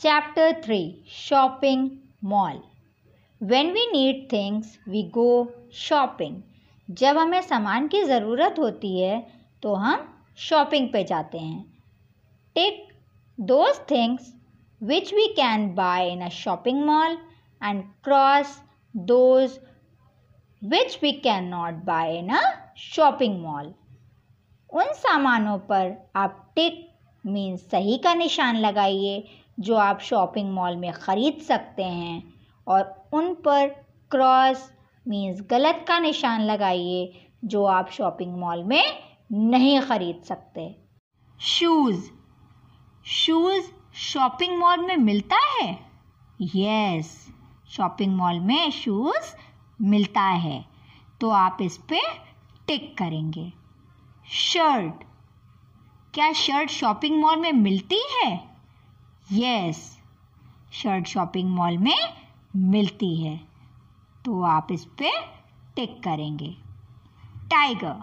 Chapter 3 Shopping Mall When we need things, we go shopping. जब हमें सामान की ज़रूरत होती है तो हम शॉपिंग पे जाते हैं take those things which we can buy in a shopping mall and cross those which we can not buy in a shopping mall उन सामानों पर आप टिक मीन्स सही का निशान लगाइए जो आप शॉपिंग मॉल में ख़रीद सकते हैं और उन पर क्रॉस मीन्स गलत का निशान लगाइए जो आप शॉपिंग मॉल में नहीं ख़रीद सकते शूज़ शूज़ शॉपिंग मॉल में मिलता है यस शॉपिंग मॉल में शूज़ मिलता है तो आप इस पर टिक करेंगे शर्ट क्या शर्ट शॉपिंग मॉल में मिलती है यस शर्ट शॉपिंग मॉल में मिलती है तो आप इस पर टिक करेंगे टाइगर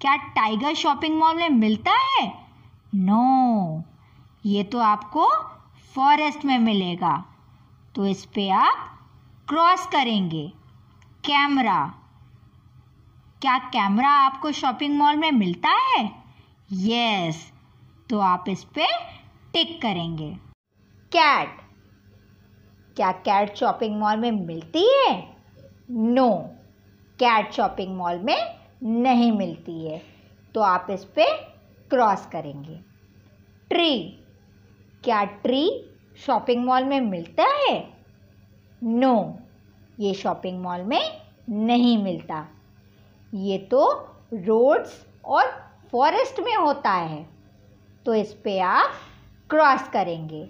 क्या टाइगर शॉपिंग मॉल में मिलता है नो no, ये तो आपको फॉरेस्ट में मिलेगा तो इस पे आप क्रॉस करेंगे कैमरा क्या कैमरा आपको शॉपिंग मॉल में मिलता है यस yes, तो आप इस पे टिक करेंगे कैट क्या कैट शॉपिंग मॉल में मिलती है नो कैट शॉपिंग मॉल में नहीं मिलती है तो आप इस पर क्रॉस करेंगे ट्री क्या ट्री शॉपिंग मॉल में मिलता है नो ये शॉपिंग मॉल में नहीं मिलता ये तो रोड्स और फॉरेस्ट में होता है तो इस पे आप क्रॉस करेंगे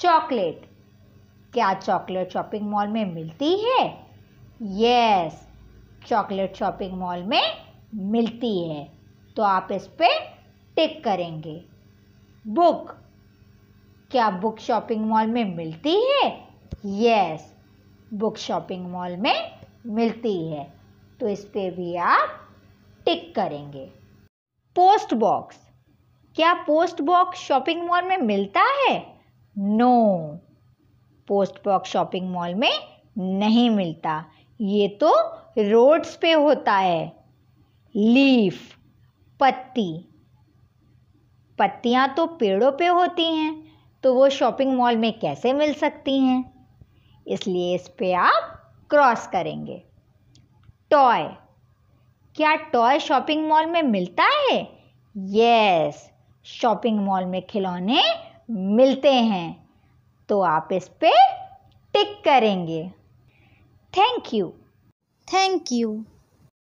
चॉकलेट क्या चॉकलेट शॉपिंग मॉल में मिलती है यस चॉकलेट शॉपिंग मॉल में मिलती है तो आप इस पर टिक करेंगे बुक क्या बुक शॉपिंग मॉल में मिलती है यस बुक शॉपिंग मॉल में मिलती है तो इस पर भी आप टिक करेंगे पोस्ट बॉक्स क्या पोस्ट बॉक्स शॉपिंग मॉल में मिलता है no post box shopping mall में नहीं मिलता ये तो रोड्स पे होता है लीफ पत्ती पत्तियाँ तो पेड़ों पे होती हैं तो वो शॉपिंग मॉल में कैसे मिल सकती हैं इसलिए इस पे आप क्रॉस करेंगे टॉय क्या टॉय शॉपिंग मॉल में मिलता है यस शॉपिंग मॉल में खिलौने मिलते हैं तो आप इस पे टिक करेंगे थैंक यू थैंक यू